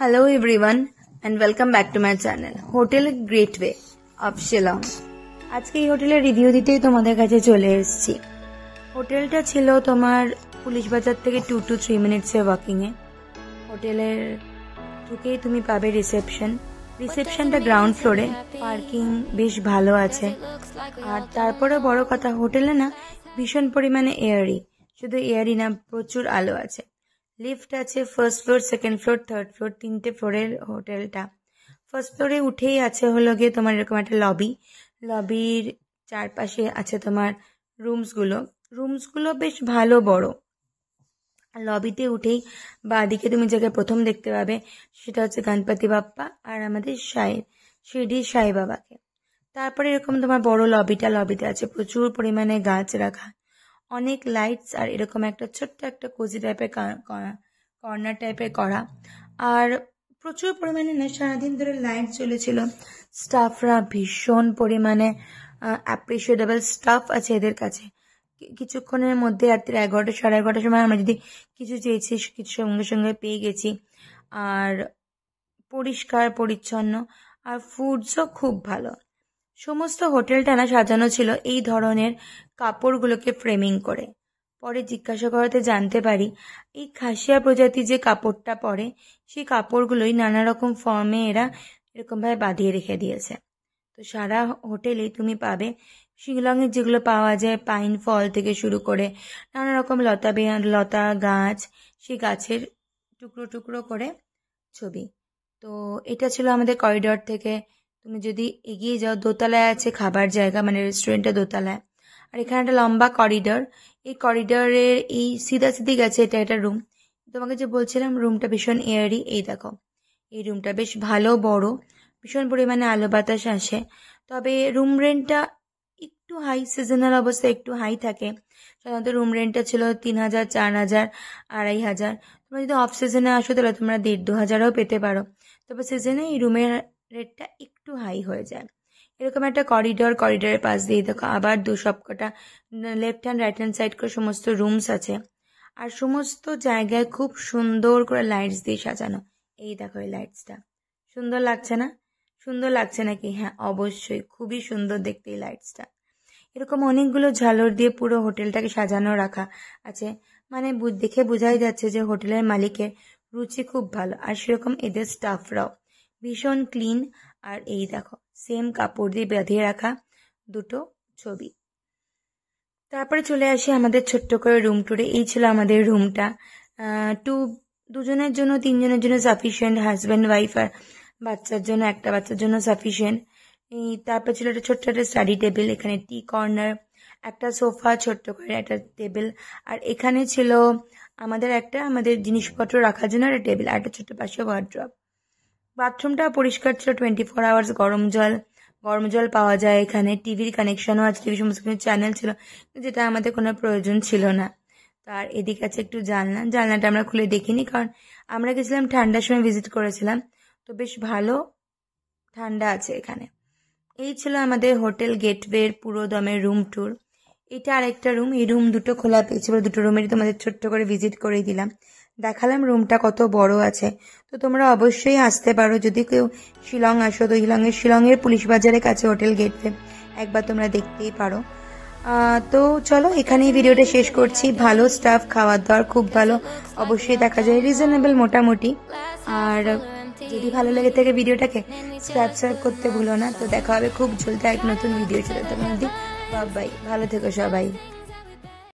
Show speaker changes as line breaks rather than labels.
Hello everyone and welcome back to my channel Hotel Gateway of Shillong আজকে এই হোটেলের review দিতেই তোমাদের কাছে চলে এসেছি হোটেলটা ছিল তোমার পুলিশ বাজার থেকে টু টু থ্রি মিনিটসের ওয়াকিংয়ে হোটেলের ঢুকেই তুমি পাবে রিসেপশন রিসেপশনটা গ্রাউন্ড ফ্লোরে পার্কিং বেশ ভালো আছে আর তারপরে বড় কথা হোটেলে না ভীষণ পরিমাণে এয়ারি শুধু এয়ারি না প্রচুর আলো আছে লিফট আছে first floor second floor third floor তিনটে ফ্লোরের হোটেলটা ফার্স্ট ফ্লোরে উঠেই আছে হলো গিয়ে তোমার এরকম একটা লবি লবির চারপাশে আছে তোমার রুমসগুলো রুমসগুলো বেশ ভালো বড় লবিতে উঠেই বাদিকে তুমি যাকে প্রথম দেখতে পাবে সেটা হচ্ছে গণপতি বাপ্পা আর আমাদের সাই শিরডি সাই বাবাকে তারপরে এরকম তোমার বড় লবিটা লবিতে আছে প্রচুর পরিমাণে গাছ রাখা অনেক লাইটস আর এরকম একটা ছোট্ট একটা কোজি টাইপের কর্নার টাইপের করা আর প্রচুর পরিমাণে না সারাদিন ধরে লাইট চলেছিল স্টাফরা ভীষণ পরিমাণে অ্যাপ্রিসিয়েটেবল স্টাফ আছে এদের কাছে কিছুক্ষণের মধ্যে রাত্রি এগারোটা সাড়ে এগারোটার সময় আমরা যদি কিছু চেয়েছি কিছু সঙ্গে সঙ্গে পেয়ে গেছি আর পরিষ্কার পরিচ্ছন্ন আর ফুডসও খুব ভালো সমস্ত হোটেল টানা সাজানো ছিল এই ধরনের কাপড়গুলোকে ফ্রেমিং করে পরে জিজ্ঞাসা করাতে জানতে পারি এই খাসিয়া প্রজাতি যে কাপড়টা পরে সেই কাপড়গুলোই নানা রকম ফর্মে এরা এরকমভাবে বাঁধিয়ে রেখে দিয়েছে তো সারা হোটেলে তুমি পাবে শিলংয়ে যেগুলো পাওয়া যায় পাইন ফল থেকে শুরু করে নানা রকম লতা লতা গাছ সেই গাছের টুকরো টুকরো করে ছবি তো এটা ছিল আমাদের করিডর থেকে তুমি যদি এগিয়ে যাও দোতলায় আছে খাবার জায়গা মানে রেস্টুরেন্টটা দোতলায় আর এখানে একটা লম্বা করিডর এই করিডরের এই সিধা সিধি গেছে এটা একটা রুম তোমাকে যে বলছিলাম রুমটা ভীষণ এয়ারি এই দেখো এই রুমটা বেশ ভালো বড় ভীষণ পরিমাণে আলো বাতাস আসে তবে রুম রেন্টটা একটু হাই সিজনাল অবস্থা একটু হাই থাকে সাধারণত রুম রেন্টটা ছিল তিন হাজার চার হাজার আড়াই হাজার তোমরা যদি অফ সিজনে আসো তাহলে তোমরা দেড় দু হাজারও পেতে পারো তবে সিজনে এই রুমের রেটটা একটু হাই হয়ে যায় এরকম একটা করিডোর করিডোরের পাশ দিয়ে দেখো আবার দু সবকটা left hand right hand side করে সমস্ত রুমস আছে আর সমস্ত জায়গায় খুব সুন্দর করে লাইটস দিয়ে সাজানো এই দেখো এই লাইটসটা সুন্দর লাগছে না সুন্দর লাগছে নাকি হ্যাঁ অবশ্যই খুবই সুন্দর দেখতে এই লাইটসটা এরকম অনেকগুলো ঝালর দিয়ে পুরো হোটেলটাকে সাজানো রাখা আছে মানে দেখে বোঝাই যাচ্ছে যে হোটেলের মালিকের রুচি খুব ভালো আর সেরকম এদের স্টাফরাও ভীষণ ক্লিন আর এই দেখো সেম কাপড় দিয়ে বেঁধে রাখা দুটো ছবি তারপরে চলে আসি আমাদের ছোট্ট করে রুম টুরে এই ছিল আমাদের রুমটা টু দুজনের জন্য তিনজনের জন্য সাফিসিয়েন্ট হাজব্যান্ড ওয়াইফ আর বাচ্চার জন্য একটা বাচ্চার জন্য সাফিসিয়েন্ট এই তারপর ছিল একটা ছোট্ট একটা স্টাডি টেবিল এখানে টি কর্নার একটা সোফা ছোট্ট করে একটা টেবিল আর এখানে ছিল আমাদের একটা আমাদের জিনিসপত্র রাখার জন্য একটা টেবিল আর একটা ছোট্ট পাশে ওয়ার্ড্রপ বাথরুমটা পরিষ্কার ছিল টোয়েন্টি ফোর আওয়ার্স গরম জল গরম জল পাওয়া যায় এখানে টিভির কানেকশনও আছে টিভি সমস্ত কিছু চ্যানেল ছিল যেটা আমাদের কোনো প্রয়োজন ছিল না তার এদিকে আছে একটু জানলা জানলাটা আমরা খুলে দেখিনি কারণ আমরা গেছিলাম ঠান্ডার সময় ভিজিট করেছিলাম তো বেশ ভালো ঠান্ডা আছে এখানে এই ছিল আমাদের হোটেল গেটওয়ের পুরো দমের রুম ট্যুর এটা আরেকটা রুম এই রুম দুটো খোলা পেয়েছিল দুটো রুমেরই তোমাদের ছোট্ট করে ভিজিট করে দিলাম দেখালাম রুমটা কত বড় আছে তো তোমরা অবশ্যই আসতে পারো যদি কেউ শিলং আসো তো শিলংয়ের শিলংয়ের পুলিশ বাজারের কাছে হোটেল গেটে একবার তোমরা দেখতেই পারো তো চলো এখানেই ভিডিওটা শেষ করছি ভালো স্টাফ খাওয়ার দাওয়ার খুব ভালো অবশ্যই দেখা যায় রিজনেবল মোটামুটি আর যদি ভালো লেগে থাকে ভিডিওটাকে সাবস্ক্রাইব করতে ভুলো না তো দেখা হবে খুব ঝুলতে এক নতুন ভিডিও ছিল তোমার বাই ভালো থেকো সবাই